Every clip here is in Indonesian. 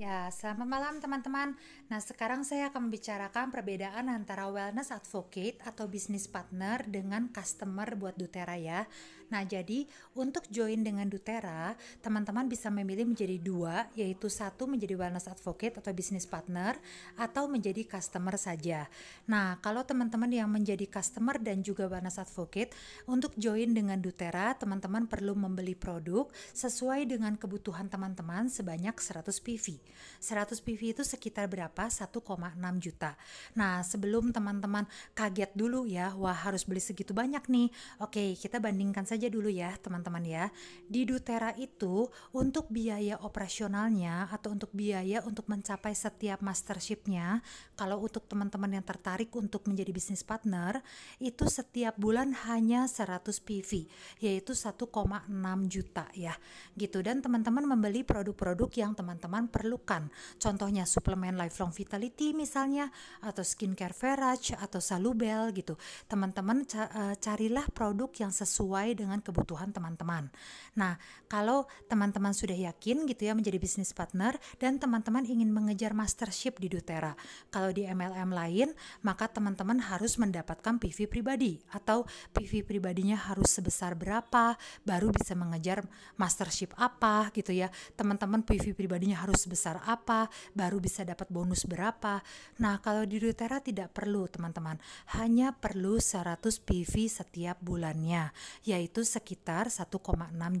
Ya, selamat malam teman-teman. Nah, sekarang saya akan membicarakan perbedaan antara wellness advocate atau business partner dengan customer buat Dutera ya. Nah, jadi untuk join dengan Dutera, teman-teman bisa memilih menjadi dua, yaitu satu menjadi wellness advocate atau business partner, atau menjadi customer saja. Nah, kalau teman-teman yang menjadi customer dan juga wellness advocate, untuk join dengan Dutera, teman-teman perlu membeli produk sesuai dengan kebutuhan teman-teman sebanyak 100 PV. 100 PV itu sekitar berapa? 1,6 juta. Nah, sebelum teman-teman kaget dulu ya, wah harus beli segitu banyak nih. Oke, kita bandingkan saja aja dulu ya teman-teman ya. Di Dutera itu untuk biaya operasionalnya atau untuk biaya untuk mencapai setiap mastershipnya, kalau untuk teman-teman yang tertarik untuk menjadi bisnis partner, itu setiap bulan hanya 100 PV, yaitu 1,6 juta ya. Gitu dan teman-teman membeli produk-produk yang teman-teman perlukan. Contohnya suplemen lifelong vitality misalnya atau skincare Verage atau Salubel gitu. Teman-teman eh, carilah produk yang sesuai dengan dengan kebutuhan teman-teman. Nah, kalau teman-teman sudah yakin gitu ya menjadi bisnis partner dan teman-teman ingin mengejar mastership di Dutera, Kalau di MLM lain, maka teman-teman harus mendapatkan PV pribadi atau PV pribadinya harus sebesar berapa baru bisa mengejar mastership apa gitu ya. Teman-teman PV pribadinya harus sebesar apa baru bisa dapat bonus berapa. Nah, kalau di Dutera tidak perlu teman-teman, hanya perlu 100 PV setiap bulannya, yaitu itu sekitar 1,6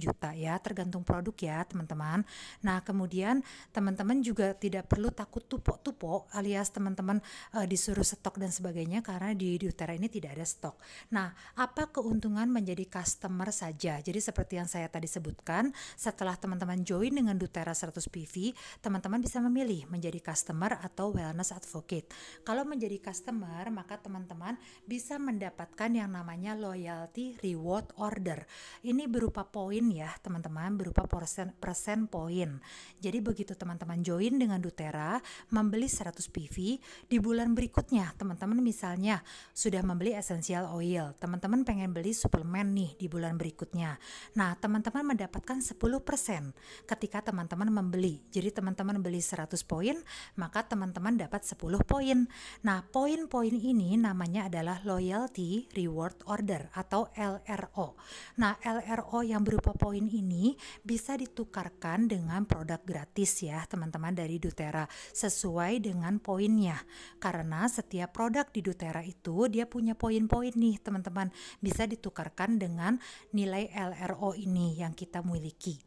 juta ya, tergantung produk ya teman-teman. Nah kemudian teman-teman juga tidak perlu takut tupo-tupo alias teman-teman uh, disuruh stok dan sebagainya karena di, dutera ini tidak ada stok. Nah apa keuntungan menjadi customer saja? Jadi seperti yang saya tadi sebutkan, setelah teman-teman join dengan Dutera 100 PV, teman-teman bisa memilih menjadi customer atau wellness advocate. Kalau menjadi customer, maka teman-teman bisa mendapatkan yang namanya loyalty reward or order. Ini berupa poin ya, teman-teman, berupa persen, persen poin. Jadi begitu teman-teman join dengan Dutera, membeli 100 PV, di bulan berikutnya teman-teman misalnya sudah membeli essential oil, teman-teman pengen beli suplemen nih di bulan berikutnya. Nah, teman-teman mendapatkan 10% ketika teman-teman membeli. Jadi teman-teman beli 100 poin, maka teman-teman dapat 10 poin. Nah, poin-poin ini namanya adalah loyalty reward order atau LRO. Nah, LRO yang berupa poin ini bisa ditukarkan dengan produk gratis ya, teman-teman dari Dutera sesuai dengan poinnya. Karena setiap produk di Dutera itu dia punya poin-poin nih, teman-teman, bisa ditukarkan dengan nilai LRO ini yang kita miliki.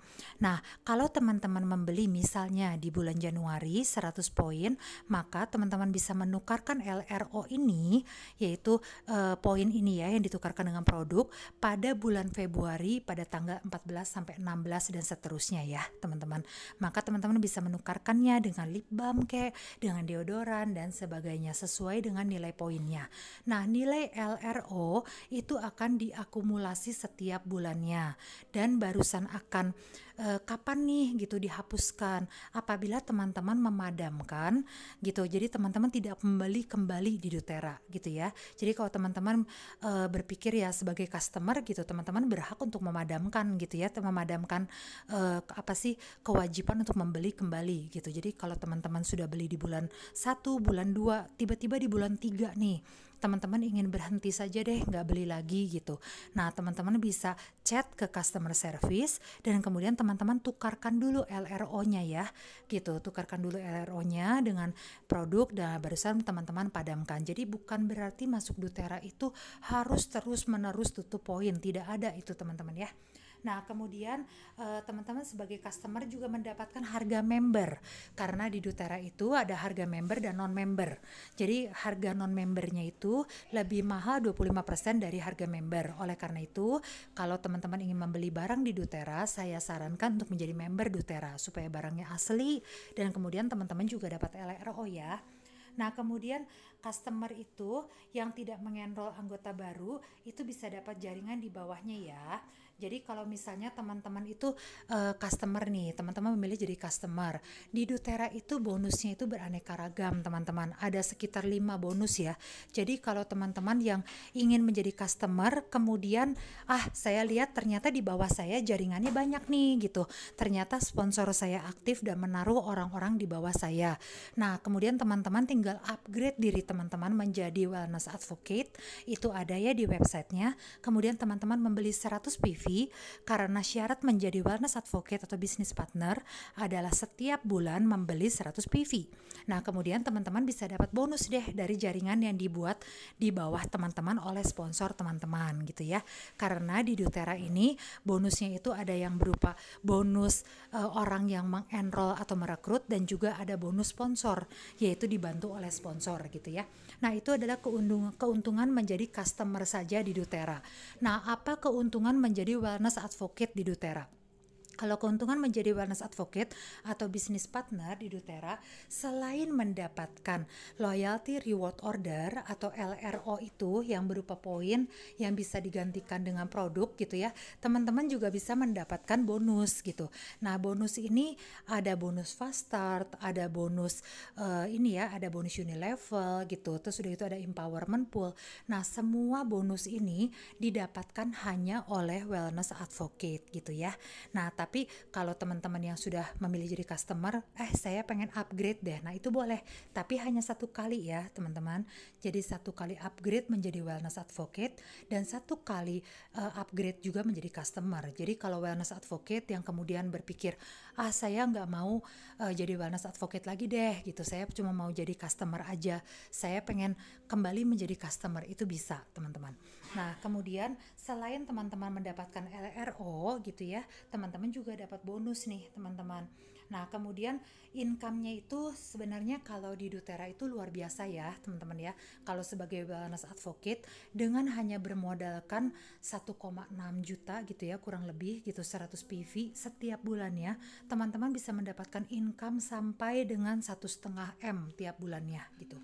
Nah, kalau teman-teman membeli misalnya di bulan Januari 100 poin, maka teman-teman bisa menukarkan LRO ini yaitu eh, poin ini ya yang ditukarkan dengan produk pada bulan bulan Februari pada tanggal 14 sampai 16 dan seterusnya ya, teman-teman. Maka teman-teman bisa menukarkannya dengan lip balm kayak dengan deodoran dan sebagainya sesuai dengan nilai poinnya. Nah, nilai LRO itu akan diakumulasi setiap bulannya dan barusan akan e, kapan nih gitu dihapuskan apabila teman-teman memadamkan gitu. Jadi teman-teman tidak membeli kembali di Dutera gitu ya. Jadi kalau teman-teman e, berpikir ya sebagai customer gitu teman teman-teman berhak untuk memadamkan gitu ya, memadamkan uh, apa sih kewajiban untuk membeli kembali gitu. Jadi kalau teman-teman sudah beli di bulan 1, bulan 2, tiba-tiba di bulan 3 nih teman-teman ingin berhenti saja deh nggak beli lagi gitu nah teman-teman bisa chat ke customer service dan kemudian teman-teman tukarkan dulu LRO-nya ya gitu tukarkan dulu LRO-nya dengan produk dan barusan teman-teman padamkan jadi bukan berarti masuk Dutera itu harus terus menerus tutup poin tidak ada itu teman-teman ya Nah, kemudian eh, teman-teman sebagai customer juga mendapatkan harga member karena di Dutera itu ada harga member dan non-member. Jadi harga non-membernya itu lebih mahal 25% dari harga member. Oleh karena itu, kalau teman-teman ingin membeli barang di Dutera, saya sarankan untuk menjadi member Dutera supaya barangnya asli dan kemudian teman-teman juga dapat LRO ya. Nah, kemudian customer itu yang tidak mengenrol anggota baru itu bisa dapat jaringan di bawahnya ya. Jadi kalau misalnya teman-teman itu uh, customer nih, teman-teman memilih jadi customer. Di Dutera itu bonusnya itu beraneka ragam, teman-teman. Ada sekitar 5 bonus ya. Jadi kalau teman-teman yang ingin menjadi customer kemudian ah saya lihat ternyata di bawah saya jaringannya banyak nih gitu. Ternyata sponsor saya aktif dan menaruh orang-orang di bawah saya. Nah, kemudian teman-teman tinggal upgrade diri teman-teman menjadi wellness advocate. Itu ada ya di websitenya. Kemudian teman-teman membeli 100 PV karena syarat menjadi wellness advocate atau business partner adalah setiap bulan membeli 100 PV. Nah, kemudian teman-teman bisa dapat bonus deh dari jaringan yang dibuat di bawah teman-teman oleh sponsor teman-teman gitu ya. Karena di Dutera ini bonusnya itu ada yang berupa bonus uh, orang yang mengenroll atau merekrut dan juga ada bonus sponsor yaitu dibantu oleh sponsor gitu ya. Nah, itu adalah keuntungan keuntungan menjadi customer saja di Dutera. Nah, apa keuntungan menjadi Wellness Advocate di doTERRA. Kalau keuntungan menjadi wellness advocate atau business partner di Dutera, selain mendapatkan loyalty reward order atau LRO itu yang berupa poin yang bisa digantikan dengan produk gitu ya, teman-teman juga bisa mendapatkan bonus gitu. Nah, bonus ini ada bonus fast start, ada bonus uh, ini ya, ada bonus level gitu. Terus sudah itu ada empowerment pool. Nah, semua bonus ini didapatkan hanya oleh wellness advocate gitu ya. Nah, tapi kalau teman-teman yang sudah memilih jadi customer eh saya pengen upgrade deh nah itu boleh tapi hanya satu kali ya teman-teman jadi satu kali upgrade menjadi wellness advocate dan satu kali uh, upgrade juga menjadi customer jadi kalau wellness advocate yang kemudian berpikir ah saya nggak mau uh, jadi wellness advocate lagi deh gitu saya cuma mau jadi customer aja saya pengen kembali menjadi customer itu bisa teman-teman nah kemudian selain teman-teman mendapatkan LRO gitu ya teman-teman juga dapat bonus nih teman-teman. Nah kemudian income-nya itu sebenarnya kalau di Dutera itu luar biasa ya teman-teman ya. Kalau sebagai wellness advocate dengan hanya bermodalkan 1,6 juta gitu ya kurang lebih gitu 100 PV setiap bulannya teman-teman bisa mendapatkan income sampai dengan satu setengah M tiap bulannya gitu.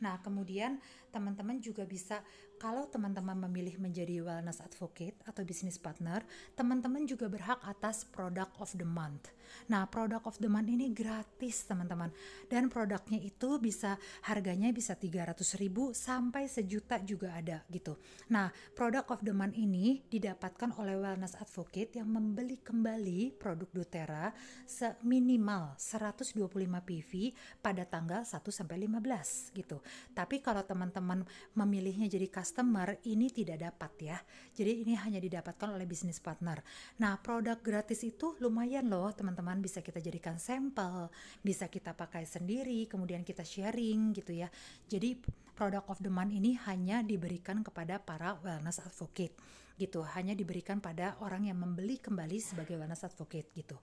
Nah kemudian teman-teman juga bisa kalau teman-teman memilih menjadi wellness advocate atau business partner, teman-teman juga berhak atas product of the month. Nah, product of the month ini gratis, teman-teman. Dan produknya itu bisa harganya bisa 300 ribu sampai sejuta juga ada gitu. Nah, product of the month ini didapatkan oleh wellness advocate yang membeli kembali produk doTERRA seminimal 125 PV pada tanggal 1 sampai 15 gitu. Tapi kalau teman-teman teman memilihnya jadi customer ini tidak dapat ya. Jadi ini hanya didapatkan oleh bisnis partner. Nah, produk gratis itu lumayan loh teman-teman bisa kita jadikan sampel, bisa kita pakai sendiri, kemudian kita sharing gitu ya. Jadi product of the month ini hanya diberikan kepada para wellness advocate gitu hanya diberikan pada orang yang membeli kembali sebagai wellness advocate gitu.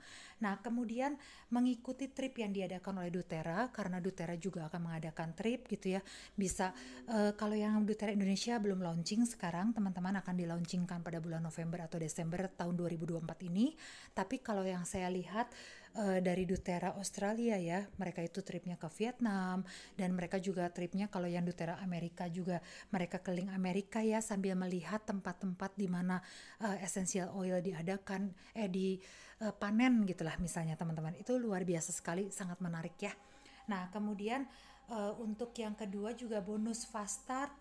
Nah kemudian mengikuti trip yang diadakan oleh Dutera karena Dutera juga akan mengadakan trip gitu ya bisa uh, kalau yang Dutera Indonesia belum launching sekarang teman-teman akan dilaunchingkan pada bulan November atau Desember tahun 2024 ini. Tapi kalau yang saya lihat Eh, dari Dutera Australia ya. Mereka itu tripnya ke Vietnam dan mereka juga tripnya kalau yang Dutera Amerika juga mereka keliling Amerika ya sambil melihat tempat-tempat di mana uh, essential oil diadakan eh di uh, panen gitulah misalnya teman-teman. Itu luar biasa sekali, sangat menarik ya. Nah, kemudian uh, untuk yang kedua juga bonus fast start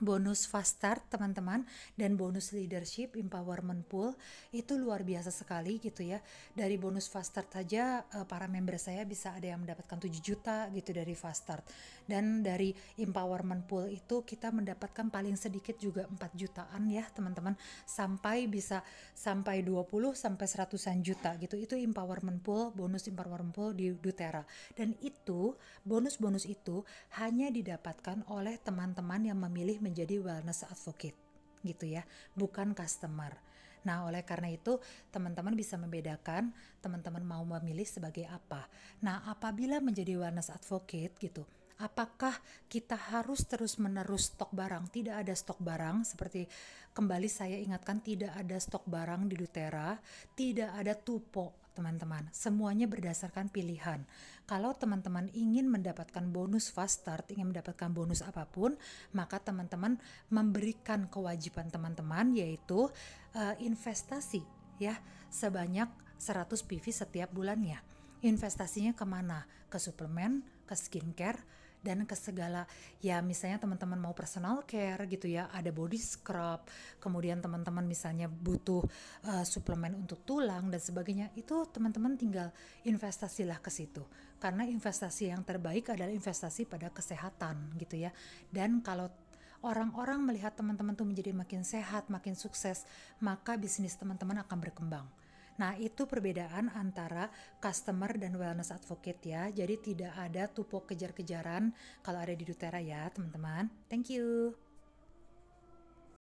bonus fast start teman-teman dan bonus leadership empowerment pool itu luar biasa sekali gitu ya dari bonus fast start saja eh, para member saya bisa ada yang mendapatkan 7 juta gitu dari fast start dan dari empowerment pool itu kita mendapatkan paling sedikit juga 4 jutaan ya teman-teman sampai bisa sampai 20 sampai seratusan juta gitu itu empowerment pool bonus empowerment pool di Dutera dan itu bonus-bonus itu hanya didapatkan oleh teman-teman yang memilih menjadi wellness advocate gitu ya, bukan customer. Nah, oleh karena itu, teman-teman bisa membedakan teman-teman mau memilih sebagai apa. Nah, apabila menjadi wellness advocate gitu, apakah kita harus terus-menerus stok barang? Tidak ada stok barang, seperti kembali saya ingatkan, tidak ada stok barang di Dutera, tidak ada tupo teman-teman. Semuanya berdasarkan pilihan. Kalau teman-teman ingin mendapatkan bonus fast start, ingin mendapatkan bonus apapun, maka teman-teman memberikan kewajiban teman-teman yaitu uh, investasi ya sebanyak 100 PV setiap bulannya. Investasinya kemana? Ke suplemen, ke skincare, dan ke segala ya misalnya teman-teman mau personal care gitu ya ada body scrub kemudian teman-teman misalnya butuh uh, suplemen untuk tulang dan sebagainya itu teman-teman tinggal investasilah ke situ karena investasi yang terbaik adalah investasi pada kesehatan gitu ya dan kalau orang-orang melihat teman-teman tuh menjadi makin sehat, makin sukses, maka bisnis teman-teman akan berkembang. Nah, itu perbedaan antara customer dan wellness advocate ya. Jadi tidak ada tupok kejar-kejaran kalau ada di Dutera ya, teman-teman. Thank you.